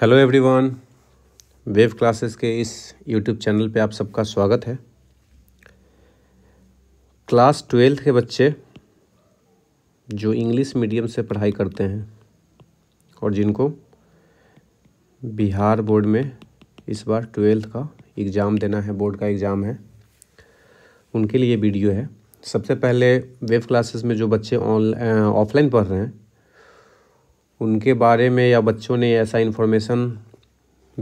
hello everyone wave classes के इस YouTube channel पे आप सबका स्वागत है क्लास ट्वेल्थ के बच्चे जो इंग्लिश मीडियम से पढ़ाई करते हैं और जिनको बिहार बोर्ड में इस बार ट्वेल्थ का एग्ज़ाम देना है बोर्ड का एग्ज़ाम है उनके लिए वीडियो है सबसे पहले वेव क्लासेस में जो बच्चे ऑनलाइन ऑफलाइन पढ़ रहे हैं उनके बारे में या बच्चों ने ऐसा इन्फॉर्मेशन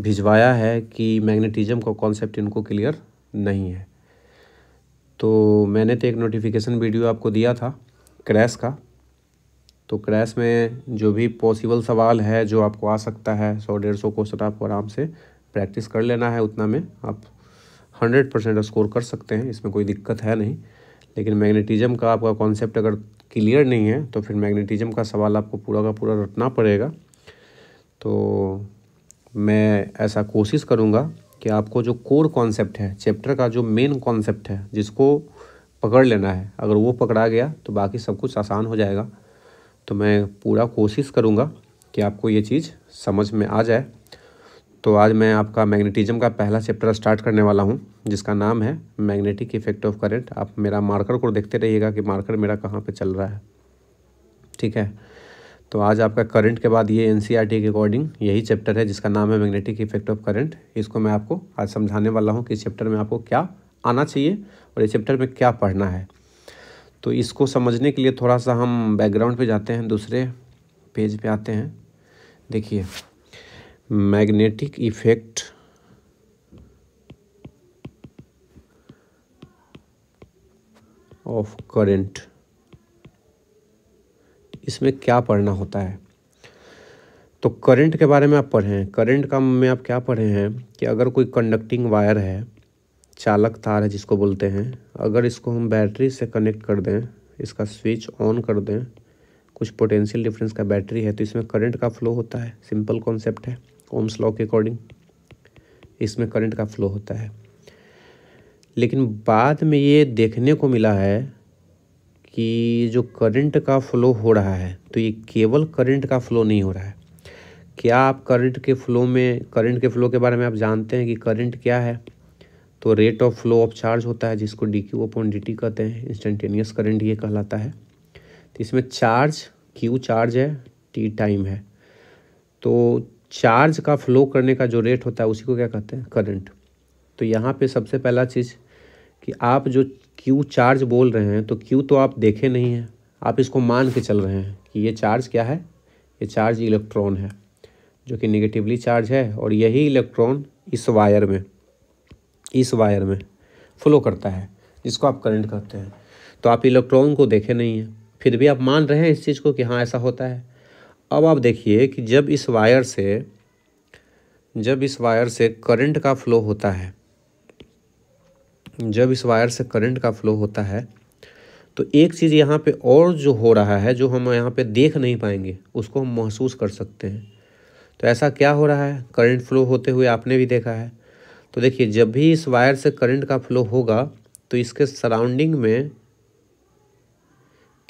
भिजवाया है कि मैग्नेटिज्म का कॉन्सेप्ट इनको क्लियर नहीं है तो मैंने तो एक नोटिफिकेशन वीडियो आपको दिया था क्रैश का तो क्रैश में जो भी पॉसिबल सवाल है जो आपको आ सकता है सौ डेढ़ सौ क्वेश्चन आपको आराम से प्रैक्टिस कर लेना है उतना में आप हंड्रेड परसेंट स्कोर कर सकते हैं इसमें कोई दिक्कत है नहीं लेकिन मैग्नेटिज्म का आपका कॉन्सेप्ट अगर क्लियर नहीं है तो फिर मैग्नेटिज्म का सवाल आपको पूरा का पूरा रटना पड़ेगा तो मैं ऐसा कोशिश करूँगा कि आपको जो कोर कॉन्सेप्ट है चैप्टर का जो मेन कॉन्सेप्ट है जिसको पकड़ लेना है अगर वो पकड़ा गया तो बाकी सब कुछ आसान हो जाएगा तो मैं पूरा कोशिश करूँगा कि आपको ये चीज़ समझ में आ जाए तो आज मैं आपका मैग्नेटिज्म का पहला चैप्टर स्टार्ट करने वाला हूँ जिसका नाम है मैग्नेटिक इफेक्ट ऑफ करंट आप मेरा मार्कर को देखते रहिएगा कि मार्कर मेरा कहाँ पे चल रहा है ठीक है तो आज आपका करंट के बाद ये एन e के अकॉर्डिंग यही चैप्टर है जिसका नाम है मैग्नेटिक इफेक्ट ऑफ करंट इसको मैं आपको आज समझाने वाला हूँ कि इस चैप्टर में आपको क्या आना चाहिए और इस चैप्टर में क्या पढ़ना है तो इसको समझने के लिए थोड़ा सा हम बैकग्राउंड पर जाते हैं दूसरे पेज पर आते हैं देखिए मैग्नेटिक इफेक्ट ऑफ करंट इसमें क्या पढ़ना होता है तो करंट के बारे में आप पढ़े हैं करंट का में आप क्या पढ़े हैं कि अगर कोई कंडक्टिंग वायर है चालक तार है जिसको बोलते हैं अगर इसको हम बैटरी से कनेक्ट कर दें इसका स्विच ऑन कर दें कुछ पोटेंशियल डिफरेंस का बैटरी है तो इसमें करंट का फ्लो होता है सिंपल कॉन्सेप्ट है ओम्स लॉ के अकॉर्डिंग इसमें करंट का फ्लो होता है लेकिन बाद में ये देखने को मिला है कि जो करंट का फ्लो हो रहा है तो ये केवल करंट का फ्लो नहीं हो रहा है क्या आप करंट के फ्लो में करंट के फ्लो के बारे में आप जानते हैं कि करंट क्या है तो rate of flow of charge होता है जिसको D Q upon D T कहते हैं इंस्टेंटेनियस करंट ये कहलाता है तो इसमें चार्ज क्यू चार्ज है टी टाइम है तो चार्ज का फ्लो करने का जो रेट होता है उसी को क्या कहते हैं करंट तो यहाँ पे सबसे पहला चीज़ कि आप जो क्यू चार्ज बोल रहे हैं तो क्यू तो आप देखे नहीं हैं आप इसको मान के चल रहे हैं कि ये चार्ज क्या है ये चार्ज इलेक्ट्रॉन है जो कि निगेटिवली चार्ज है और यही इलेक्ट्रॉन इस वायर में इस वायर में फ्लो करता है जिसको आप करंट कहते हैं तो आप इलेक्ट्रॉन को देखे नहीं हैं फिर भी आप मान रहे हैं इस चीज़ को कि हाँ ऐसा होता है अब आप देखिए कि जब इस वायर से जब इस वायर से करंट का फ्लो होता है जब इस वायर से करंट का फ्लो होता है तो एक चीज़ यहाँ पे और जो हो रहा है जो हम यहाँ पे देख नहीं पाएंगे उसको हम महसूस कर सकते हैं तो ऐसा क्या हो रहा है करंट फ्लो होते हुए आपने भी देखा है तो देखिए जब भी इस वायर से करंट का फ्लो होगा तो इसके सराउंडिंग में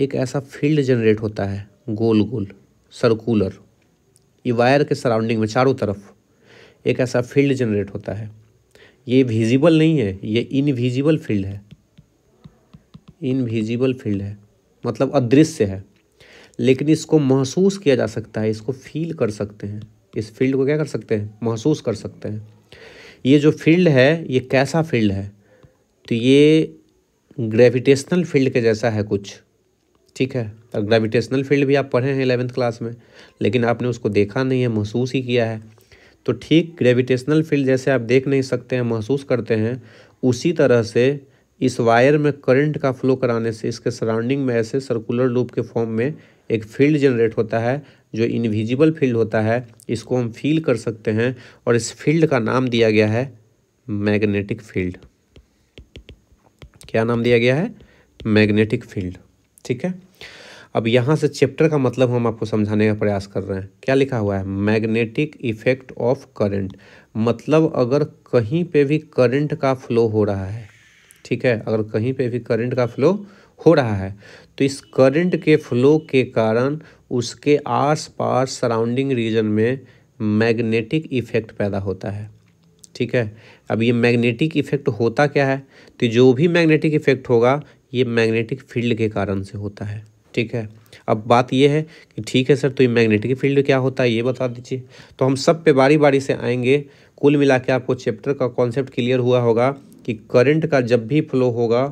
एक ऐसा फील्ड जनरेट होता है गोल गोल सर्कुलर ये वायर के सराउंडिंग में चारों तरफ एक ऐसा फील्ड जनरेट होता है ये विजिबल नहीं है ये इनविजिबल फील्ड है इनविजिबल फील्ड है मतलब अदृश्य है लेकिन इसको महसूस किया जा सकता है इसको फील कर सकते हैं इस फील्ड को क्या कर सकते हैं महसूस कर सकते हैं ये जो फील्ड है ये कैसा फील्ड है तो ये ग्रेविटेशनल फील्ड के जैसा है कुछ ठीक है और ग्रेविटेशनल फील्ड भी आप पढ़े हैं एलेवेंथ क्लास में लेकिन आपने उसको देखा नहीं है महसूस ही किया है तो ठीक ग्रेविटेशनल फील्ड जैसे आप देख नहीं सकते हैं महसूस करते हैं उसी तरह से इस वायर में करंट का फ्लो कराने से इसके सराउंडिंग में ऐसे सर्कुलर लूप के फॉर्म में एक फील्ड जनरेट होता है जो इनविजिबल फील्ड होता है इसको हम फील कर सकते हैं और इस फील्ड का नाम दिया गया है मैग्नेटिक फील्ड क्या नाम दिया गया है मैग्नेटिक फील्ड ठीक है अब यहाँ से चैप्टर का मतलब हम आपको समझाने का प्रयास कर रहे हैं क्या लिखा हुआ है मैग्नेटिक इफेक्ट ऑफ करंट मतलब अगर कहीं पे भी करंट का फ्लो हो रहा है ठीक है अगर कहीं पे भी करंट का फ्लो हो रहा है तो इस करंट के फ्लो के कारण उसके आस पास सराउंडिंग रीजन में मैग्नेटिक इफेक्ट पैदा होता है ठीक है अब ये मैग्नेटिक इफेक्ट होता क्या है तो जो भी मैग्नेटिक इफेक्ट होगा ये मैग्नेटिक फील्ड के कारण से होता है ठीक है अब बात यह है कि ठीक है सर तो ये मैग्नेटिक फील्ड क्या होता है ये बता दीजिए तो हम सब पे बारी बारी से आएंगे कुल मिला के आपको चैप्टर का कॉन्सेप्ट क्लियर हुआ होगा कि करंट का जब भी फ्लो होगा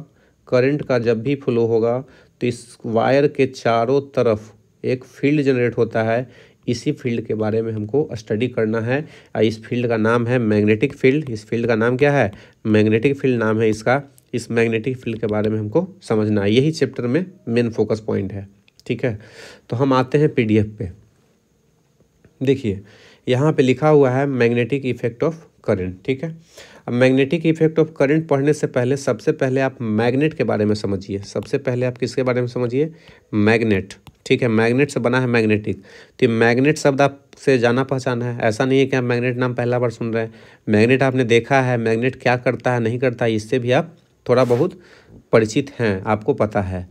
करंट का जब भी फ्लो होगा तो इस वायर के चारों तरफ एक फील्ड जनरेट होता है इसी फील्ड के बारे में हमको स्टडी करना है इस फील्ड का नाम है मैग्नेटिक फील्ड इस फील्ड का नाम क्या है मैग्नेटिक फील्ड नाम है इसका इस मैग्नेटिक फील्ड के बारे में हमको समझना है यही चैप्टर में मेन फोकस पॉइंट है ठीक है तो हम आते हैं पीडीएफ पे देखिए यहाँ पे लिखा हुआ है मैग्नेटिक इफेक्ट ऑफ करंट ठीक है अब मैग्नेटिक इफेक्ट ऑफ करंट पढ़ने से पहले सबसे पहले आप मैग्नेट के बारे में समझिए सबसे पहले आप किसके बारे में समझिए मैग्नेट ठीक है मैग्नेट से बना है मैग्नेटिक तो ये मैग्नेट शब्द आप से जाना पहचाना है ऐसा नहीं है कि आप मैग्नेट नाम पहला बार सुन रहे हैं मैग्नेट आपने देखा है मैग्नेट क्या करता है नहीं करता है इससे भी आप थोड़ा बहुत परिचित हैं आपको पता है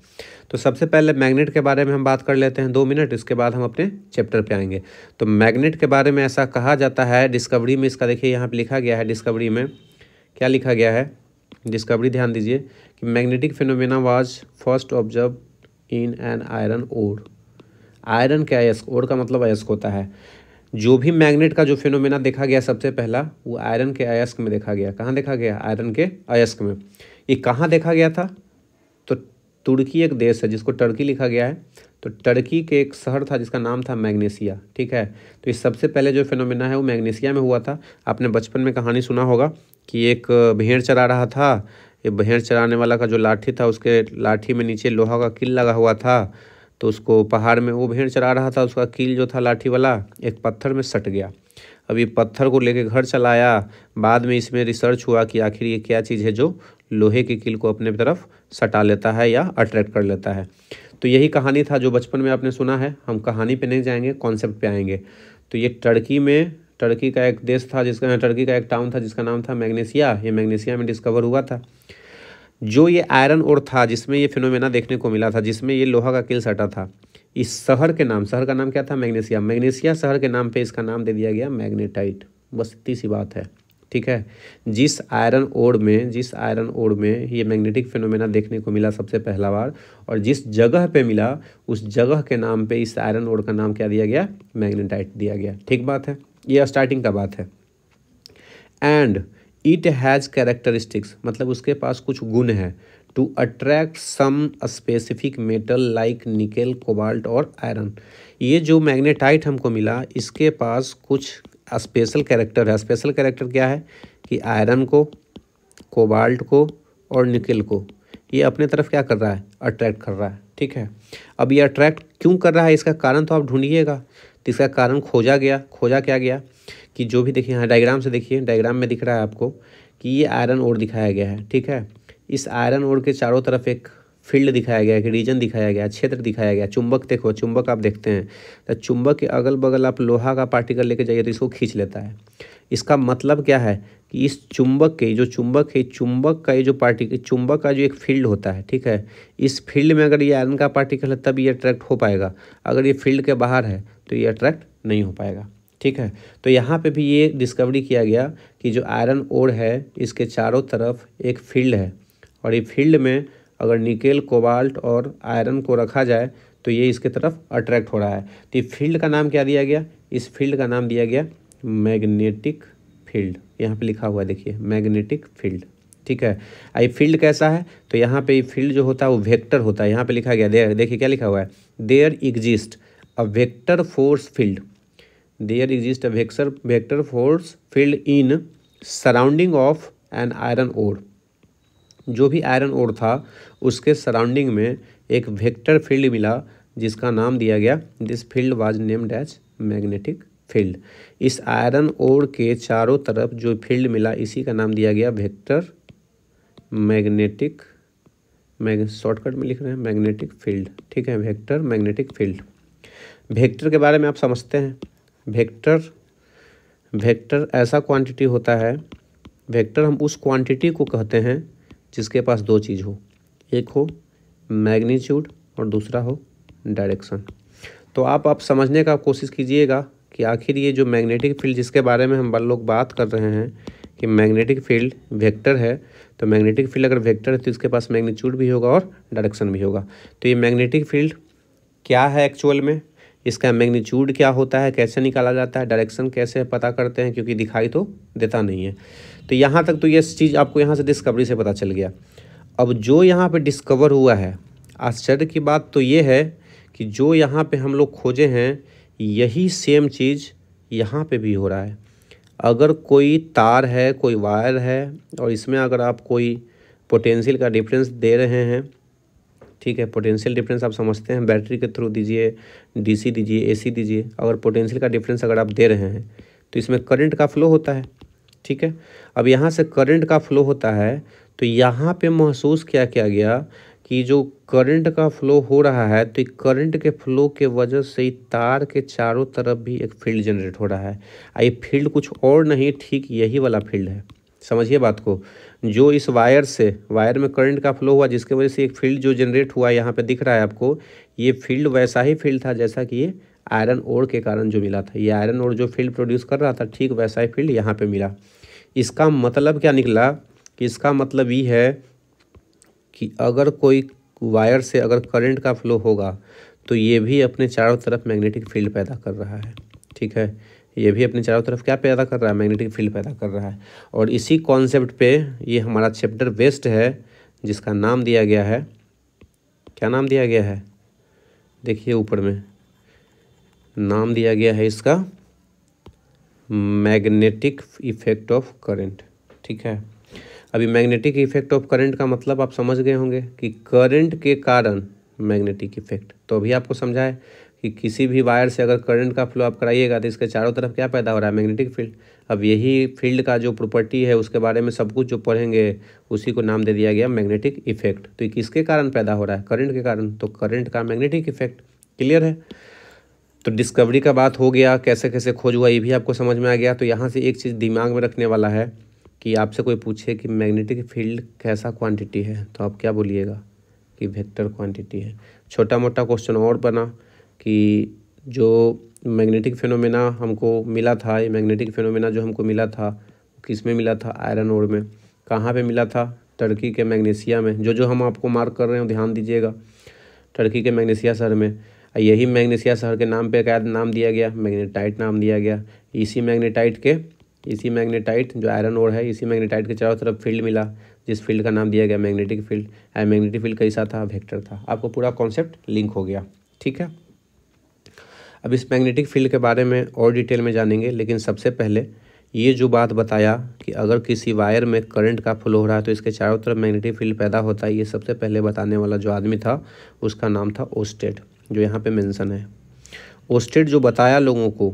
तो सबसे पहले मैग्नेट के बारे में हम बात कर लेते हैं दो मिनट इसके बाद हम अपने चैप्टर पे आएंगे तो मैग्नेट के बारे में ऐसा कहा जाता है डिस्कवरी में इसका देखिए यहाँ पे लिखा गया है डिस्कवरी में क्या लिखा गया है डिस्कवरी ध्यान दीजिए कि magnetic phenomena was first observe in an iron ore iron के अयस्क ओर का मतलब अयस्क होता है जो भी मैग्नेट का जो फिनोमिना देखा गया सबसे पहला वो आयरन के अयस्क में देखा गया कहाँ देखा गया आयरन के अयस्क में ये कहाँ देखा गया था तो तुर्की एक देश है जिसको टर्की लिखा गया है तो टर्की के एक शहर था जिसका नाम था मैग्नेसिया ठीक है तो ये सबसे पहले जो फिनोमेना है वो मैग्नेशिया में हुआ था आपने बचपन में कहानी सुना होगा कि एक भेड़ चरा रहा था ये भेड़ चराने वाला का जो लाठी था उसके लाठी में नीचे लोहा का किल लगा हुआ था तो उसको पहाड़ में वो भेड़ चरा रहा था उसका कील जो था लाठी वाला एक पत्थर में सट गया अब ये पत्थर को लेके घर चलाया बाद में इसमें रिसर्च हुआ कि आखिर ये क्या चीज़ है जो लोहे के कील को अपने तरफ सटा लेता है या अट्रैक्ट कर लेता है तो यही कहानी था जो बचपन में आपने सुना है हम कहानी पे नहीं जाएंगे कॉन्सेप्ट पे आएंगे तो ये टर्की में टर्की का एक देश था जिसका टर्की का एक टाउन था जिसका नाम था मैग्नेसिया ये मैग्नेशिया में डिस्कवर हुआ था जो ये आयरन और था जिसमें ये फिनोमेना देखने को मिला था जिसमें ये लोहा का किल सटा था इस शहर के नाम शहर का नाम क्या था मैग्नेसिया मैग्नेसिया शहर के नाम पे इसका नाम दे दिया गया मैग्नेटाइट बस इतनी सी बात है ठीक है जिस आयरन ओड में जिस आयरन ओड में ये मैग्नेटिक फिनोमेना देखने को मिला सबसे पहला बार और जिस जगह पे मिला उस जगह के नाम पे इस आयरन ओड का नाम क्या दिया गया मैग्नेटाइट दिया गया ठीक बात है ये स्टार्टिंग का बात है एंड इट हैज़ कैरेक्टरिस्टिक्स मतलब उसके पास कुछ गुण है to attract some specific metal like nickel cobalt और आयरन ये जो मैग्नेटाइट हमको मिला इसके पास कुछ स्पेशल कैरेक्टर है स्पेशल कैरेक्टर क्या है कि आयरन को कोबाल्ट को और निकल को ये अपने तरफ क्या कर रहा है अट्रैक्ट कर रहा है ठीक है अब ये अट्रैक्ट क्यों कर रहा है इसका कारण तो आप ढूंढिएगा तो इसका कारण खोजा गया खोजा क्या गया कि जो भी देखिए हाँ डायग्राम से देखिए डायग्राम में दिख रहा है आपको कि ये आयरन ओर दिखाया गया है ठीक है इस आयरन ओर के चारों तरफ एक फील्ड दिखाया गया है कि रीजन दिखाया गया क्षेत्र दिखाया गया चुंबक देखो चुंबक आप देखते हैं तो चुंबक के अगल बगल आप लोहा का पार्टिकल लेके जाइए तो इसको खींच लेता है इसका मतलब क्या है कि इस चुंबक के जो चुंबक है चुंबक का ये जो पार्टिकल चुंबक का जो एक फील्ड होता है ठीक है इस फील्ड में अगर ये आयरन का पार्टिकल है तब ये अट्रैक्ट हो पाएगा अगर ये फील्ड के बाहर है तो ये अट्रैक्ट नहीं हो पाएगा ठीक है तो यहाँ पे भी ये डिस्कवरी किया गया कि जो आयरन ओर है इसके चारों तरफ एक फील्ड है और ये फील्ड में अगर निकेल कोबाल्ट और आयरन को रखा जाए तो ये इसके तरफ अट्रैक्ट हो रहा है तो ये फील्ड का नाम क्या दिया गया इस फील्ड का नाम दिया गया मैग्नेटिक फील्ड यहाँ पे लिखा हुआ है देखिए मैग्नेटिक फील्ड ठीक है आई फील्ड कैसा है तो यहाँ पे फील्ड जो होता है वो वेक्टर होता है यहाँ पे लिखा गया देयर देखिए क्या लिखा हुआ है there exist a vector force field there exist a vector vector force field in surrounding of an iron ore जो भी आयरन ओर था उसके सराउंडिंग में एक वेक्टर फील्ड मिला जिसका नाम दिया गया this field was named as magnetic field इस आयरन ओर के चारों तरफ जो फील्ड मिला इसी का नाम दिया गया वेक्टर मैग्नेटिक मैग शॉर्टकट में लिख रहे हैं मैग्नेटिक फील्ड ठीक है वेक्टर मैग्नेटिक फील्ड वेक्टर के बारे में आप समझते हैं वेक्टर वेक्टर ऐसा क्वांटिटी होता है वेक्टर हम उस क्वांटिटी को कहते हैं जिसके पास दो चीज़ हो एक हो मैग्नीट्यूड और दूसरा हो डायरेक्शन तो आप आप समझने का कोशिश कीजिएगा कि आखिर ये जो मैग्नेटिक फील्ड जिसके बारे में हम लोग बात कर रहे हैं कि मैग्नेटिक फील्ड वेक्टर है तो मैग्नेटिक फील्ड अगर वेक्टर है तो इसके पास मैग्नीट्यूड भी होगा और डायरेक्शन भी होगा तो ये मैग्नेटिक फील्ड क्या है एक्चुअल में इसका मैग्नीट्यूड क्या होता है कैसे निकाला जाता है डायरेक्शन कैसे पता करते हैं क्योंकि दिखाई तो देता नहीं है तो यहाँ तक तो ये चीज़ आपको यहाँ से डिस्कवरी से पता चल गया अब जो यहाँ पे डिस्कवर हुआ है आश्चर्य की बात तो ये है कि जो यहाँ पे हम लोग खोजे हैं यही सेम चीज़ यहाँ पे भी हो रहा है अगर कोई तार है कोई वायर है और इसमें अगर आप कोई पोटेंशियल का डिफरेंस दे रहे हैं ठीक है पोटेंशियल डिफरेंस आप समझते हैं बैटरी के थ्रू दीजिए डीसी दीजिए एसी दीजिए अगर पोटेंशियल का डिफरेंस अगर आप दे रहे हैं तो इसमें करंट का फ्लो होता है ठीक है अब यहाँ से करंट का फ्लो होता है तो यहाँ पे महसूस किया किया गया कि जो करंट का फ्लो हो रहा है तो करंट के फ्लो के वजह से तार के चारों तरफ भी एक फील्ड जनरेट हो रहा है आ ये फील्ड कुछ और नहीं ठीक यही वाला फील्ड है समझिए बात को जो इस वायर से वायर में करंट का फ्लो हुआ जिसके वजह से एक फील्ड जो जनरेट हुआ यहाँ पे दिख रहा है आपको ये फील्ड वैसा ही फील्ड था जैसा कि ये आयरन ओर के कारण जो मिला था ये आयरन ओर जो फील्ड प्रोड्यूस कर रहा था ठीक वैसा ही फील्ड यहाँ पे मिला इसका मतलब क्या निकला कि इसका मतलब ये है कि अगर कोई वायर से अगर करंट का फ्लो होगा तो ये भी अपने चारों तरफ मैग्नेटिक फील्ड पैदा कर रहा है ठीक है ये भी अपने चारों तरफ क्या पैदा कर रहा है मैग्नेटिक फील्ड पैदा कर रहा है और इसी कॉन्सेप्ट पे ये हमारा चैप्टर वेस्ट है जिसका नाम दिया गया है क्या नाम दिया गया है देखिए ऊपर में नाम दिया गया है इसका मैग्नेटिक इफेक्ट ऑफ करंट ठीक है अभी मैग्नेटिक इफेक्ट ऑफ करंट का मतलब आप समझ गए होंगे कि करंट के कारण मैग्नेटिक इफेक्ट तो अभी आपको समझाए कि किसी भी वायर से अगर करंट का फ्लो आप कराइएगा तो इसके चारों तरफ क्या पैदा हो रहा है मैग्नेटिक फील्ड अब यही फील्ड का जो प्रॉपर्टी है उसके बारे में सब कुछ जो पढ़ेंगे उसी को नाम दे दिया गया मैग्नेटिक इफेक्ट तो किसके कारण पैदा हो रहा है करंट के कारण तो करंट का मैग्नेटिक इफेक्ट क्लियर है तो डिस्कवरी का बात हो गया कैसे कैसे खोज हुआ ये भी आपको समझ में आ गया तो यहाँ से एक चीज़ दिमाग में रखने वाला है कि आपसे कोई पूछे कि मैग्नेटिक फील्ड कैसा क्वांटिटी है तो आप क्या बोलिएगा कि वेक्टर क्वांटिटी है छोटा मोटा क्वेश्चन और बना कि जो मैग्नेटिक फिनोमिना हमको मिला था ये मैग्नेटिक फिनोमिना जो हमको मिला था किस में मिला था आयरन ओर में कहाँ पे मिला था टर्की के मैग्नेशिया में जो जो हम आपको मार्क कर रहे हैं ध्यान दीजिएगा टर्की के मैग्नेशिया शहर में यही मैग्नेशिया शहर के नाम पे क्या नाम दिया गया मैग्नेटाइट नाम दिया गया इसी मैग्नेटाइट के इसी मैग्नेटाइट जो आयरन ओर है इसी मैग्नेटाइट के चारों तरफ फील्ड मिला जिस फील्ड का नाम दिया गया magnetic field and magnetic field कैसा था वेक्टर था आपको पूरा कॉन्सेप्ट लिंक हो गया ठीक है अब इस मैग्नेटिक फील्ड के बारे में और डिटेल में जानेंगे लेकिन सबसे पहले ये जो बात बताया कि अगर किसी वायर में करंट का फ्लो हो रहा है तो इसके चारों तरफ मैग्नेटिक फील्ड पैदा होता है ये सबसे पहले बताने वाला जो आदमी था उसका नाम था ओस्टेड जो यहाँ पे मेंशन है ओस्टेड जो बताया लोगों को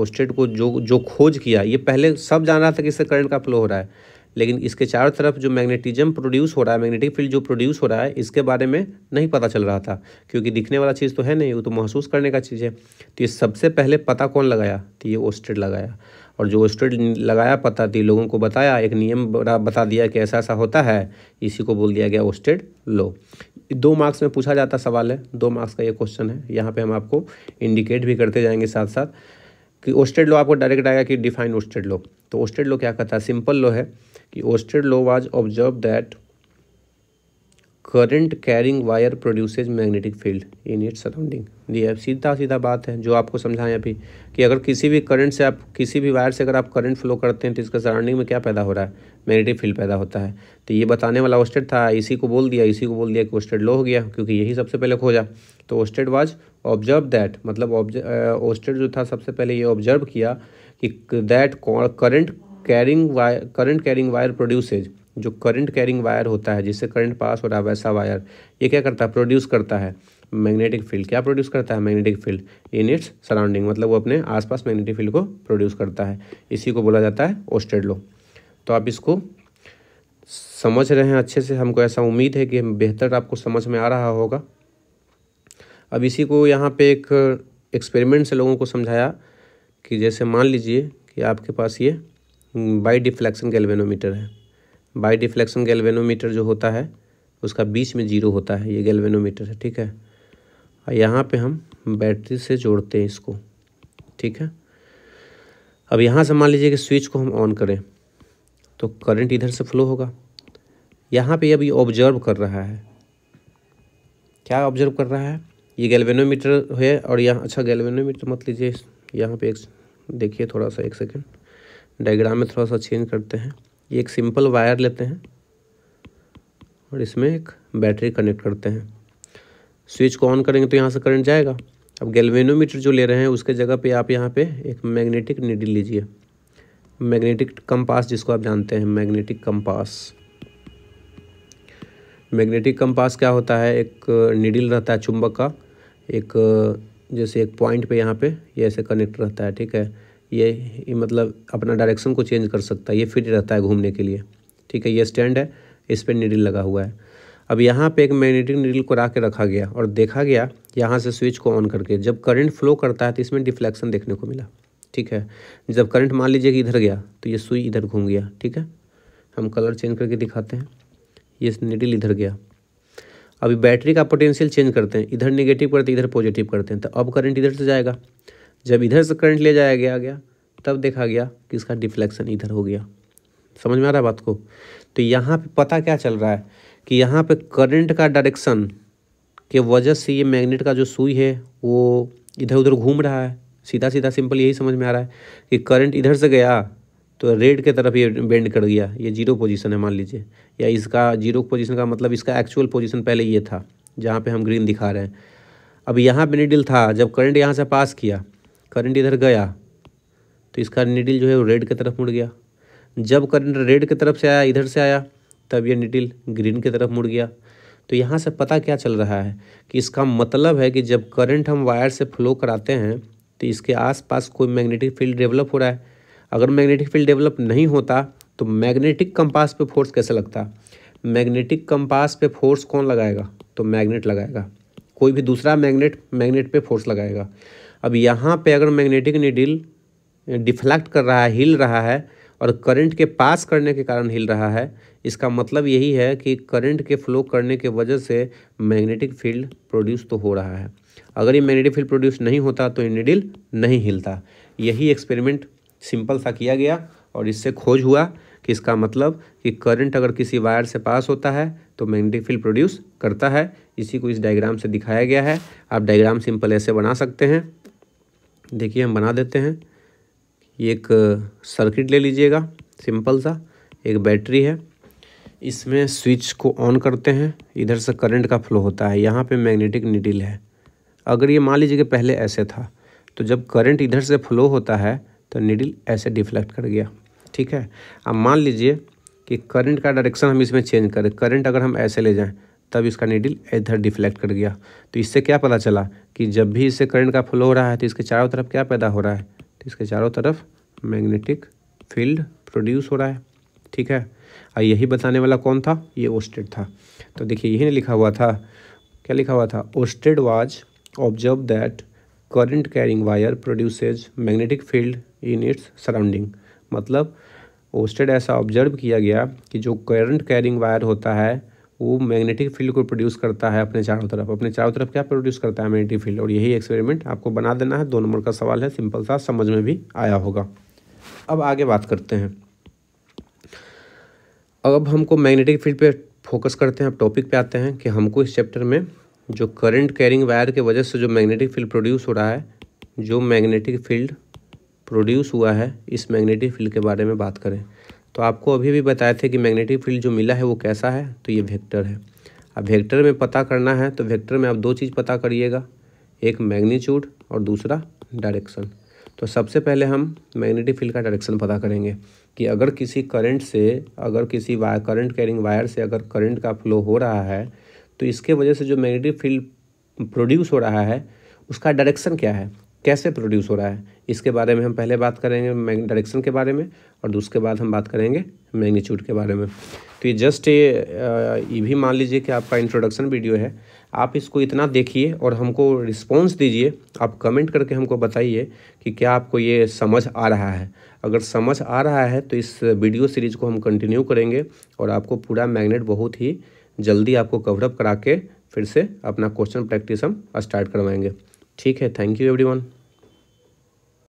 ओस्टेड को जो जो खोज किया ये पहले सब जान रहा था कि इससे करंट का फ्लो हो रहा है लेकिन इसके चारों तरफ जो मैग्नेटिज्म प्रोड्यूस हो रहा है मैग्नेटिक फील्ड जो प्रोड्यूस हो रहा है इसके बारे में नहीं पता चल रहा था क्योंकि दिखने वाला चीज़ तो है नहीं वो तो महसूस करने का चीज़ है तो ये सबसे पहले पता कौन लगाया तो ये ओस्टेड लगाया और जो ओस्टेड लगाया पता थी तो लोगों को बताया एक नियम बता दिया कि ऐसा ऐसा होता है इसी को बोल दिया गया ओस्टेड लो दो मार्क्स में पूछा जाता सवाल है दो मार्क्स का ये क्वेश्चन है यहाँ पे हम आपको इंडिकेट भी करते जाएंगे साथ साथ कि ओस्टेड लॉ आपको डायरेक्ट आएगा कि डिफाइन ओस्टेड लॉ तो ओस्टेड लॉ क्या कहता है सिंपल लॉ है कि Oersted law was observe that current carrying wire produces magnetic field in it surrounding ये सीधा सीधा बात है जो आपको समझाएं अभी कि अगर किसी भी करंट से आप किसी भी वायर से अगर आप करंट फ्लो करते हैं तो इसका सराउंडिंग में क्या पैदा हो रहा है मैग्नेटिक फील्ड पैदा होता है तो ये बताने वाला ओस्टेड था इसी को बोल दिया इसी को बोल दिया कि ओस्टेड लो हो गया क्योंकि यही सबसे पहले खोजा तो ओस्टेड वाज ऑब्जर्व दैट मतलब ओस्टेड जो था सबसे पहले ये ऑब्जर्व किया कि that current carrying wire current carrying wire produces जो करंट कैरिंग वायर होता है जिससे करंट पास हो रहा है वैसा वायर ये क्या करता है प्रोड्यूस करता है मैग्नेटिक फील्ड क्या प्रोड्यूस करता है magnetic field in its surrounding मतलब वो अपने आसपास मैग्नेटिक फील्ड को प्रोड्यूस करता है इसी को बोला जाता है ओस्टेड लो तो आप इसको समझ रहे हैं अच्छे से हमको ऐसा उम्मीद है कि बेहतर आपको समझ में आ रहा होगा अब इसी को यहाँ पे एक एक्सपेरिमेंट से लोगों को समझाया कि जैसे मान लीजिए कि आपके पास ये बाई डिफ्लेक्शन गैल्वेनोमीटर है बाई डिफ्लेक्शन गैल्वेनोमीटर जो होता है उसका बीच में जीरो होता है ये गैल्वेनोमीटर है ठीक है और यहाँ पे हम बैटरी से जोड़ते हैं इसको ठीक है अब यहाँ से मान लीजिए कि स्विच को हम ऑन करें तो करंट इधर से फ्लो होगा यहाँ पे अभी ऑब्जर्व कर रहा है क्या ऑब्जर्व कर रहा है ये गैल्वेनोमीटर है और यहाँ अच्छा गैल्वेनोमीटर मत लीजिए यहाँ पे एक देखिए थोड़ा सा एक सेकेंड डायग्राम में थोड़ा सा चेंज करते हैं ये एक सिंपल वायर लेते हैं और इसमें एक बैटरी कनेक्ट करते हैं स्विच को ऑन करेंगे तो यहाँ से करंट जाएगा अब गैल्वेनोमीटर जो ले रहे हैं उसके जगह पे आप यहाँ पे एक मैग्नेटिक निडिल लीजिए मैग्नेटिक कंपास जिसको आप जानते हैं मैग्नेटिक कंपास मैग्नेटिक कंपास क्या होता है एक निडिल रहता है चुंबक का एक जैसे एक पॉइंट पे यहाँ पे ये ऐसे कनेक्ट रहता है ठीक है ये मतलब अपना डायरेक्शन को चेंज कर सकता है ये फिट रहता है घूमने के लिए ठीक है ये स्टैंड है इस पर निडिल लगा हुआ है अब यहाँ पे एक मैग्नेटिक निडिल को रख के रखा गया और देखा गया यहाँ से स्विच को ऑन करके जब करंट फ्लो करता है तो इसमें डिफ्लेक्शन देखने को मिला ठीक है जब करंट मान लीजिए कि इधर गया तो ये सुई इधर घूम गया ठीक है हम कलर चेंज करके दिखाते हैं ये निडिल इधर गया अभी बैटरी का पोटेंशियल चेंज करते हैं इधर नेगेटिव करते हैं इधर पॉजिटिव करते हैं तो अब करंट इधर से जाएगा जब इधर से करंट ले जाया गया गया तब देखा गया कि इसका डिफ्लेक्शन इधर हो गया समझ में आ रहा है बात को तो यहाँ पे पता क्या चल रहा है कि यहाँ पे करंट का डायरेक्शन के वजह से ये मैग्नेट का जो सुई है वो इधर उधर घूम रहा है सीधा सीधा सिंपल यही समझ में आ रहा है कि करंट इधर से गया तो रेड के तरफ ये बेंड कर गया ये जीरो पोजीशन है मान लीजिए या इसका जीरो पोजीशन का मतलब इसका एक्चुअल पोजीशन पहले ये था जहाँ पे हम ग्रीन दिखा रहे हैं अब यहाँ पे निडिल था जब करंट यहाँ से पास किया करंट इधर गया तो इसका निडिल जो है वो रेड की तरफ मुड़ गया जब करंट रेड की तरफ से आया इधर से आया तब ये निडिल ग्रीन की तरफ मुड़ गया तो यहाँ से पता क्या चल रहा है कि इसका मतलब है कि जब करंट हम वायर से फ्लो कराते हैं तो इसके आसपास कोई मैग्नेटिक फील्ड डेवलप हो रहा है अगर मैग्नेटिक फील्ड डेवलप नहीं होता तो मैग्नेटिक कंपास पे फोर्स कैसे लगता मैग्नेटिक कंपास पे फोर्स कौन लगाएगा तो मैग्नेट लगाएगा कोई भी दूसरा मैग्नेट मैग्नेट पे फोर्स लगाएगा अब यहाँ पे अगर मैग्नेटिक निडिल डिफ्लैक्ट कर रहा है हिल रहा है और करंट के पास करने के कारण हिल रहा है इसका मतलब यही है कि करंट के फ्लो करने के वजह से मैग्नेटिक फील्ड प्रोड्यूस तो हो रहा है अगर ये मैग्नेटिक फील्ड प्रोड्यूस नहीं होता तो ये निडिल नहीं हिलता यही एक्सपेरिमेंट सिंपल सा किया गया और इससे खोज हुआ कि इसका मतलब कि करंट अगर किसी वायर से पास होता है तो मैग्नेटिक फील्ड प्रोड्यूस करता है इसी को इस डायग्राम से दिखाया गया है आप डायग्राम सिंपल ऐसे बना सकते हैं देखिए हम बना देते हैं एक सर्किट uh, ले लीजिएगा सिंपल सा एक बैटरी है इसमें स्विच को ऑन करते हैं इधर से करंट का फ्लो होता है यहाँ पे मैग्नेटिक निडिल है अगर ये मान लीजिए कि पहले ऐसे था तो जब करंट इधर से फ्लो होता है तो निडिल ऐसे डिफ्लेक्ट कर गया ठीक है अब मान लीजिए कि करंट का डायरेक्शन हम इसमें चेंज करें करंट अगर हम ऐसे ले जाएं तब इसका निडिल इधर डिफ्लेक्ट कर गया तो इससे क्या पता चला कि जब भी इससे करंट का फ्लो हो रहा है तो इसके चारों तरफ क्या पैदा हो रहा है तो इसके चारों तरफ मैग्नेटिक फील्ड प्रोड्यूस हो रहा है ठीक है और यही बताने वाला कौन था ये ओस्टेड था तो देखिए यही लिखा हुआ था क्या लिखा हुआ था Oersted was observe that current carrying wire produces magnetic field in its surrounding मतलब ओस्टेड ऐसा ऑब्जर्व किया गया कि जो करंट कैरिंग वायर होता है वो मैग्नेटिक फील्ड को प्रोड्यूस करता है अपने चारों तरफ अपने चारों तरफ क्या प्रोड्यूस करता है मैग्नेटिक फील्ड और यही एक्सपेरिमेंट आपको बना देना है दो नंबर का सवाल है सिंपल सा समझ में भी आया होगा अब आगे बात करते हैं अब हमको मैग्नेटिक फील्ड पे फोकस करते हैं अब टॉपिक पे आते हैं कि हमको इस चैप्टर में जो करंट कैरिंग वायर के वजह से जो मैग्नेटिक फील्ड प्रोड्यूस हो रहा है जो मैग्नेटिक फील्ड प्रोड्यूस हुआ है इस मैग्नेटिक फील्ड के बारे में बात करें तो आपको अभी भी बताए थे कि मैग्नेटिक फील्ड जो मिला है वो कैसा है तो ये वेक्टर है अब वेक्टर में पता करना है तो वेक्टर में आप दो चीज़ पता करिएगा एक मैग्नीट्यूड और दूसरा डायरेक्शन तो सबसे पहले हम मैग्नेटिक फील्ड का डायरेक्शन पता करेंगे कि अगर किसी करंट से अगर किसी वायर करंट कैरिंग वायर से अगर करंट का फ्लो हो रहा है तो इसके वजह से जो मैग्नेटिक फील्ड प्रोड्यूस हो रहा है उसका डायरेक्शन क्या है कैसे प्रोड्यूस हो रहा है इसके बारे में हम पहले बात करेंगे डायरेक्शन के बारे में और उसके बाद हम बात करेंगे मैग्नीट्यूड के बारे में तो ये जस्ट ये ये भी मान लीजिए कि आपका इंट्रोडक्शन वीडियो है आप इसको इतना देखिए और हमको रिस्पॉन्स दीजिए आप कमेंट करके हमको बताइए कि क्या आपको ये समझ आ रहा है अगर समझ आ रहा है तो इस वीडियो सीरीज़ को हम कंटिन्यू करेंगे और आपको पूरा मैग्नेट बहुत ही जल्दी आपको कवरअप करा के फिर से अपना क्वेश्चन प्रैक्टिस हम स्टार्ट करवाएंगे ठीक है थैंक यू एवरीवन